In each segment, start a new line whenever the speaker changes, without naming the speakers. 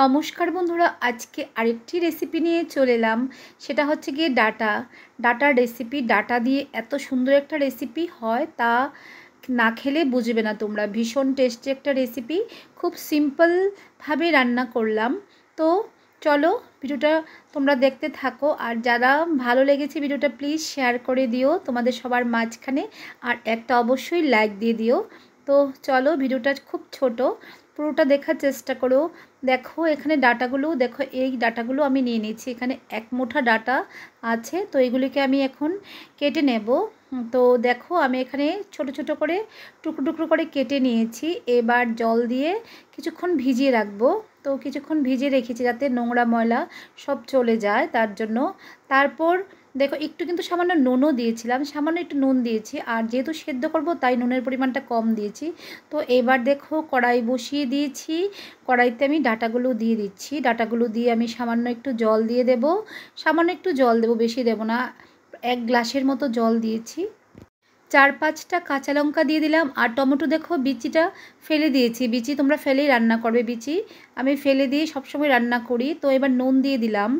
নমস্কার বন্ধুরা আজকে আরেকটি রেসিপি নিয়ে চলে এলাম সেটা হচ্ছে গিয়ে ডাটা ডাটার রেসিপি ডাটা দিয়ে এত সুন্দর একটা রেসিপি হয় তা না খেলে বুঝবে না তোমরা ভীষণ টেস্টি একটা রেসিপি খুব সিম্পলভাবে রান্না করলাম তো চলো ভিডিওটা তোমরা দেখতে থাকো আর যারা ভালো লেগেছে ভিডিওটা প্লিজ শেয়ার করে দিও তোমাদের সবার মাঝখানে আর একটা অবশ্যই লাইক দিয়ে দিও তো চলো ভিডিওটা খুব ছোট পুরোটা দেখার চেষ্টা করো দেখো এখানে ডাটাগুলো দেখো এই ডাটাগুলো আমি নিয়ে নিচ্ছি এখানে এক মুঠা ডাটা আছে তো এগুলিকে আমি এখন কেটে নেব তো দেখো আমি এখানে ছোট ছোট করে টুকরো টুকরো করে কেটে নিয়েছি এবার জল দিয়ে কিছুক্ষণ ভিজিয়ে রাখবো তো কিছুক্ষণ ভিজিয়ে রেখেছি যাতে নোংরা ময়লা সব চলে যায় তার জন্য তারপর দেখো একটু কিন্তু সামান্য নুনও দিয়েছিলাম সামান্য একটু নুন দিয়েছি আর যেহেতু সেদ্ধ করব তাই নুনের পরিমাণটা কম দিয়েছি তো এবার দেখো কড়াই বসিয়ে দিয়েছি কড়াইতে আমি ডাটাগুলো দিয়ে দিচ্ছি ডাটাগুলো দিয়ে আমি সামান্য একটু জল দিয়ে দেব সামান্য একটু জল দেব বেশি দেব না এক গ্লাসের মতো জল দিয়েছি চার পাঁচটা কাঁচা লঙ্কা দিয়ে দিলাম আর টমেটো দেখো বিচিটা ফেলে দিয়েছি বিচি তোমরা ফেলেই রান্না করবে বিচি আমি ফেলে দিয়ে সবসময় রান্না করি তো এবার নুন দিয়ে দিলাম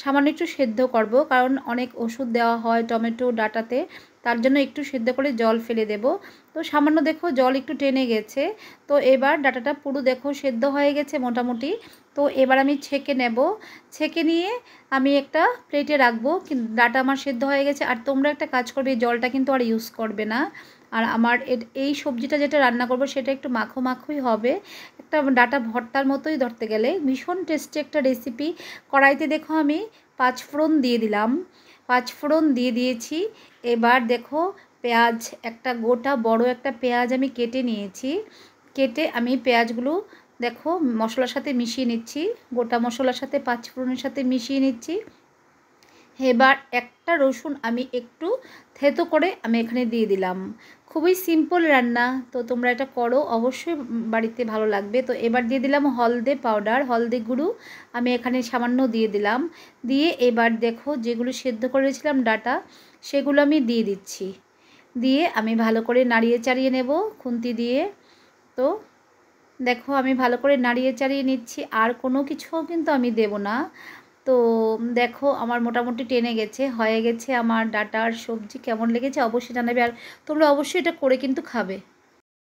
সামান্য একটু সেদ্ধ করব কারণ অনেক ওষুধ দেওয়া হয় টমেটো ডাটাতে তার জন্য একটু সেদ্ধ করে জল ফেলে দেব তো সামান্য দেখো জল একটু টেনে গেছে তো এবার ডাটাটা পুরো দেখো সেদ্ধ হয়ে গেছে মোটামুটি তো এবার আমি ছেঁকে নেব ছেঁকে নিয়ে আমি একটা প্লেটে রাখবো কিন্তু ডাটা আমার সেদ্ধ হয়ে গেছে আর তোমরা একটা কাজ করবে এই জলটা কিন্তু আর ইউজ করবে না আর আমার এই সবজিটা যেটা রান্না করব সেটা একটু মাখো মাখোই হবে একটা ডাটা ভর্তার মতোই ধরতে গেলে ভীষণ টেস্টি একটা রেসিপি কড়াইতে দেখো আমি পাঁচ ফোড়ন দিয়ে দিলাম পাঁচফোড়ন দিয়ে দিয়েছি এবার দেখো পেঁয়াজ একটা গোটা বড় একটা পেঁয়াজ আমি কেটে নিয়েছি কেটে আমি পেঁয়াজগুলো দেখো মশলার সাথে মিশিয়ে নিচ্ছি গোটা মশলার সাথে পাঁচফোড়নের সাথে মিশিয়ে নিচ্ছি এবার একটা রসুন আমি একটু থেতো করে আমি এখানে দিয়ে দিলাম খুবই সিম্পল রান্না তো তোমরা এটা করো অবশ্যই বাড়িতে ভালো লাগবে তো এবার দিয়ে দিলাম হলদে পাউডার হলদে গুঁড়ো আমি এখানে সামান্য দিয়ে দিলাম দিয়ে এবার দেখো যেগুলো সেদ্ধ করেছিলাম ডাটা সেগুলো আমি দিয়ে দিচ্ছি দিয়ে আমি ভালো করে নাড়িয়ে চাড়িয়ে নেব খুন্তি দিয়ে তো দেখো আমি ভালো করে নাড়িয়ে চাড়িয়ে নিচ্ছি আর কোনো কিছুও কিন্তু আমি দেব না তো দেখো আমার মোটামুটি টেনে গেছে হয়ে গেছে আমার ডাটার সবজি কেমন লেগেছে অবশ্যই জানাবে আর তোমরা অবশ্যই এটা করে কিন্তু খাবে